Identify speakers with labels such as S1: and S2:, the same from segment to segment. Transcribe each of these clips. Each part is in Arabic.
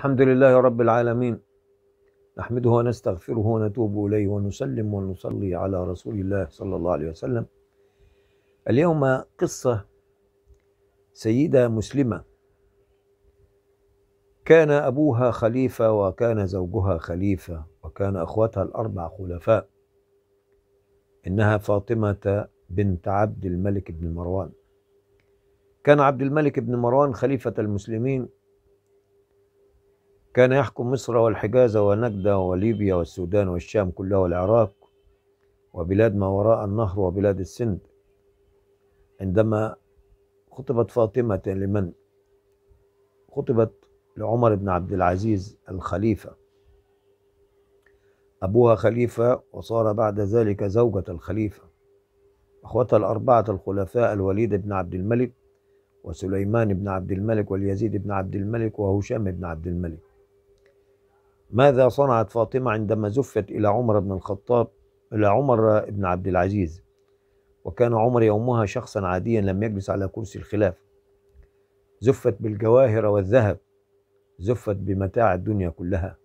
S1: الحمد لله رب العالمين نحمده ونستغفره ونتوب إليه ونسلم ونصلي على رسول الله صلى الله عليه وسلم اليوم قصة سيدة مسلمة كان أبوها خليفة وكان زوجها خليفة وكان أخوتها الأربع خلفاء إنها فاطمة بنت عبد الملك بن مروان كان عبد الملك بن مروان خليفة المسلمين كان يحكم مصر والحجاز ونجدة وليبيا والسودان والشام كلها والعراق وبلاد ما وراء النهر وبلاد السند عندما خطبت فاطمة لمن؟ خطبت لعمر بن عبد العزيز الخليفة أبوها خليفة وصار بعد ذلك زوجة الخليفة أخوتها الأربعة الخلفاء الوليد بن عبد الملك وسليمان بن عبد الملك واليزيد بن عبد الملك وهشام بن عبد الملك ماذا صنعت فاطمة عندما زفت إلى عمر بن الخطاب إلى عمر بن عبد العزيز وكان عمر يومها شخصا عاديا لم يجلس على كرسي الخلافة زفت بالجواهر والذهب زفت بمتاع الدنيا كلها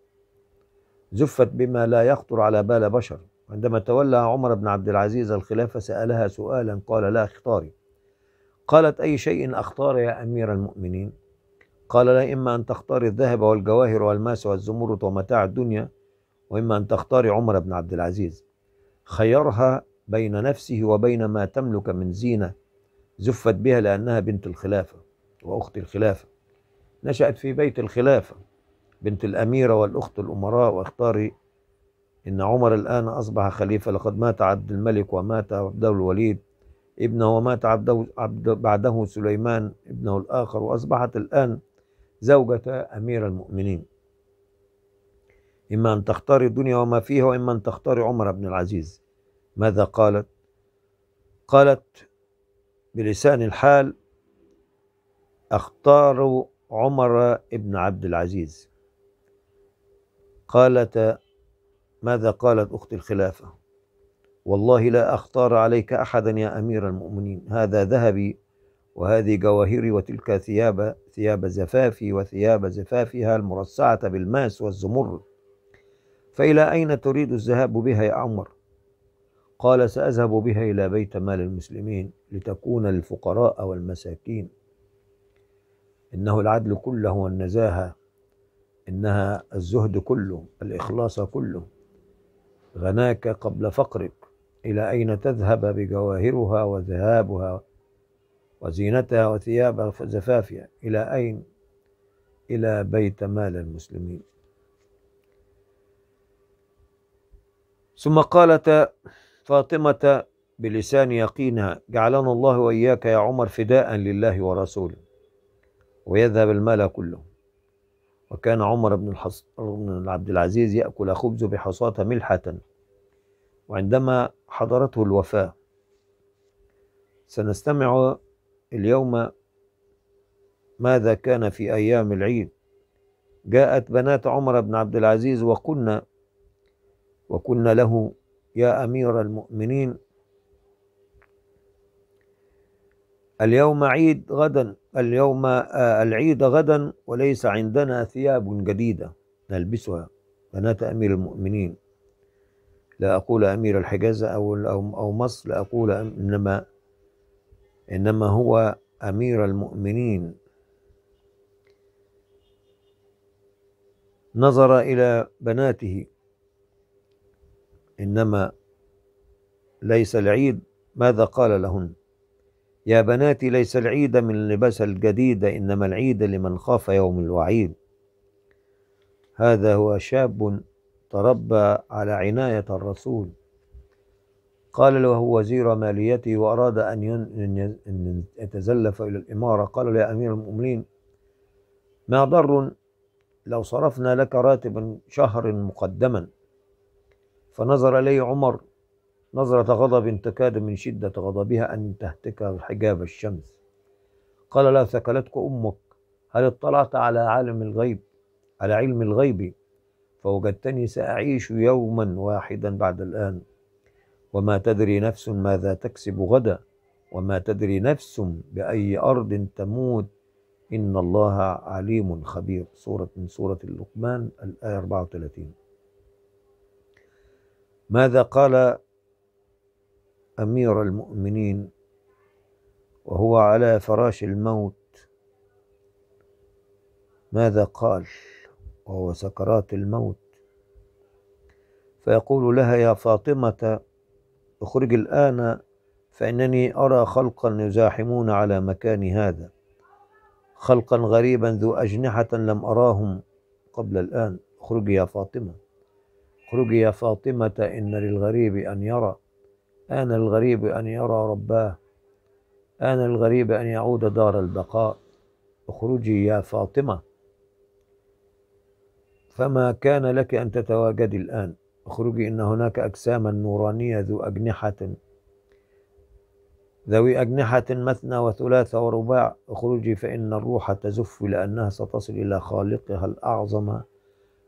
S1: زفت بما لا يخطر على بال بشر عندما تولى عمر بن عبد العزيز الخلافة سألها سؤالا قال لا اختاري قالت أي شيء أختار يا أمير المؤمنين قال لا إما أن تختار الذهب والجواهر والماس والزمرد ومتاع الدنيا وإما أن تختار عمر بن عبد العزيز خيرها بين نفسه وبين ما تملك من زينة زفت بها لأنها بنت الخلافة وأخت الخلافة نشأت في بيت الخلافة بنت الأميرة والأخت الأمراء واختاري إن عمر الآن أصبح خليفة لقد مات عبد الملك ومات عبد الوليد ابنه ومات عبده, عبد بعده سليمان ابنه الآخر وأصبحت الآن زوجة أمير المؤمنين إما أن تختاري الدنيا وما فيها وإما أن تختاري عمر بن العزيز ماذا قالت قالت بلسان الحال اختار عمر بن عبد العزيز قالت ماذا قالت اخت الخلافه والله لا اختار عليك احدا يا امير المؤمنين هذا ذهبي وهذه جواهري وتلك ثياب ثياب زفافي وثياب زفافها المرصعة بالماس والزمر فإلى أين تريد الذهاب بها يا عمر قال سأذهب بها إلى بيت مال المسلمين لتكون للفقراء والمساكين إنه العدل كله والنزاهة إنها الزهد كله الإخلاص كله غناك قبل فقرك إلى أين تذهب بجواهرها وذهابها وزينتها وثيابها زفافها إلى أين؟ إلى بيت مال المسلمين ثم قالت فاطمة بلسان يقينها جعلنا الله وإياك يا عمر فداء لله ورسوله ويذهب المال كله وكان عمر بن, الحص... بن عبد العزيز يأكل خبز بحصاة ملحة وعندما حضرته الوفاة سنستمع اليوم ماذا كان في أيام العيد جاءت بنات عمر بن عبد العزيز وقلنا وقلنا له يا أمير المؤمنين اليوم عيد غدا اليوم آه، العيد غدا وليس عندنا ثياب جديدة نلبسها بنات أمير المؤمنين لا أقول أمير الحجاز أو أو مصر لا أقول إنما انما هو امير المؤمنين نظر الى بناته انما ليس العيد ماذا قال لهن يا بناتي ليس العيد من لباس الجديد انما العيد لمن خاف يوم الوعيد هذا هو شاب تربى على عنايه الرسول قال له وزير ماليته وأراد أن يتزلف إلى الإمارة قال له يا أمير المؤمنين ما ضر لو صرفنا لك راتبا شهر مقدما فنظر إليه عمر نظرة غضب تكاد من شدة غضبها أن تهتك حجاب الشمس قال لا ثكلتك أمك هل اطلعت على عالم الغيب على علم الغيب فوجدتني سأعيش يوما واحدا بعد الآن وما تدري نفس ماذا تكسب غدا وما تدري نفس بأي أرض تموت إن الله عليم خبير سورة من سورة اللقمان الآية 34 ماذا قال أمير المؤمنين وهو على فراش الموت ماذا قال وهو سكرات الموت فيقول لها يا فاطمة اخرج الآن فإنني أرى خلقا يزاحمون على مكان هذا خلقا غريبا ذو أجنحة لم أراهم قبل الآن اخرجي يا فاطمة اخرجي يا فاطمة إن للغريب أن يرى آن الغريب أن يرى رباه آن الغريب أن يعود دار البقاء اخرجي يا فاطمة فما كان لك أن تتواجدي الآن اخرجي إن هناك أجساما نورانية ذو أجنحة ذوي أجنحة مثنى وثلاثة ورباع اخرجي فإن الروح تزف لأنها ستصل إلى خالقها الأعظم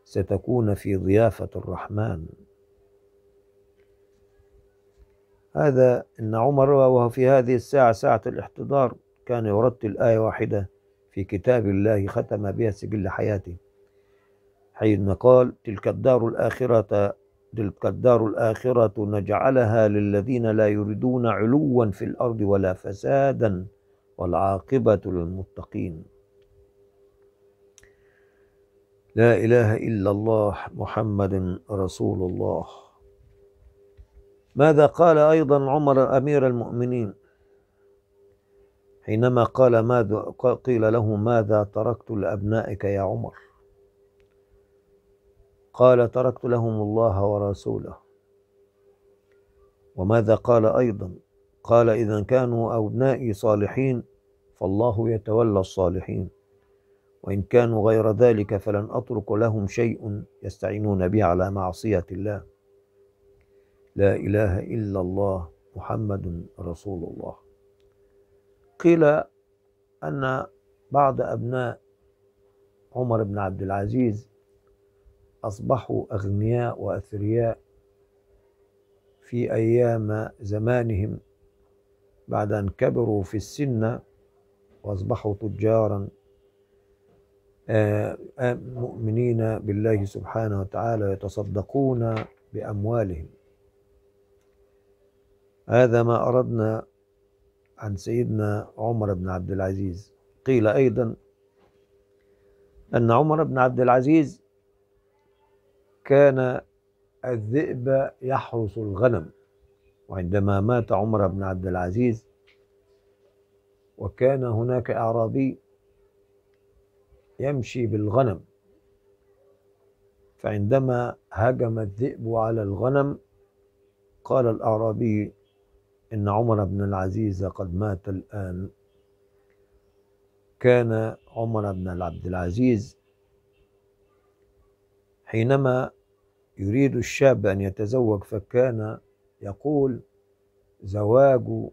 S1: ستكون في ضيافة الرحمن هذا أن عمر وهو في هذه الساعة ساعة الاحتضار كان يرتل آية واحدة في كتاب الله ختم بها سجل حياته حين قال تلك الدار الآخرة تلك الدار الآخرة نجعلها للذين لا يريدون علوا في الأرض ولا فسادا والعاقبة للمتقين لا إله إلا الله محمد رسول الله ماذا قال أيضا عمر أمير المؤمنين حينما قال ماذا قيل له ماذا تركت لأبنائك يا عمر قال تركت لهم الله ورسوله وماذا قال أيضا قال إذا كانوا أبنائي صالحين فالله يتولى الصالحين وإن كانوا غير ذلك فلن أترك لهم شيء يستعينون به على معصية الله لا إله إلا الله محمد رسول الله قيل أن بعض أبناء عمر بن عبد العزيز أصبحوا أغنياء وأثرياء في أيام زمانهم بعد أن كبروا في السن وأصبحوا تجارا آه، آه، مؤمنين بالله سبحانه وتعالى يتصدقون بأموالهم هذا ما أردنا عن سيدنا عمر بن عبد العزيز قيل أيضا أن عمر بن عبد العزيز كان الذئب يحرس الغنم وعندما مات عمر بن عبد العزيز وكان هناك أعرابي يمشي بالغنم فعندما هجم الذئب على الغنم قال الأعرابي إن عمر بن العزيز قد مات الآن كان عمر بن عبد العزيز حينما يريد الشاب أن يتزوج فكان يقول زواج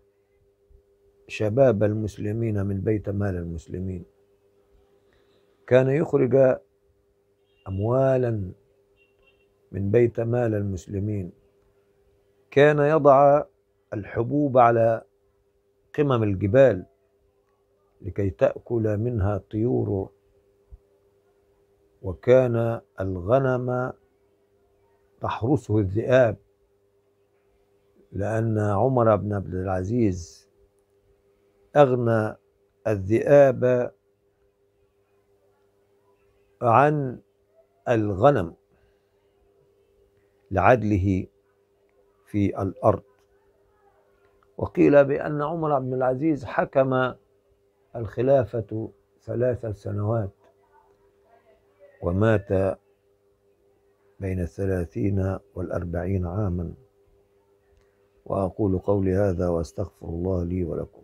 S1: شباب المسلمين من بيت مال المسلمين كان يخرج أموالا من بيت مال المسلمين كان يضع الحبوب على قمم الجبال لكي تأكل منها طيوره وكان الغنم تحرسه الذئاب لأن عمر بن عبد العزيز أغنى الذئاب عن الغنم لعدله في الأرض وقيل بأن عمر بن العزيز حكم الخلافة ثلاث سنوات ومات بين الثلاثين والأربعين عاما وأقول قولي هذا وأستغفر الله لي ولكم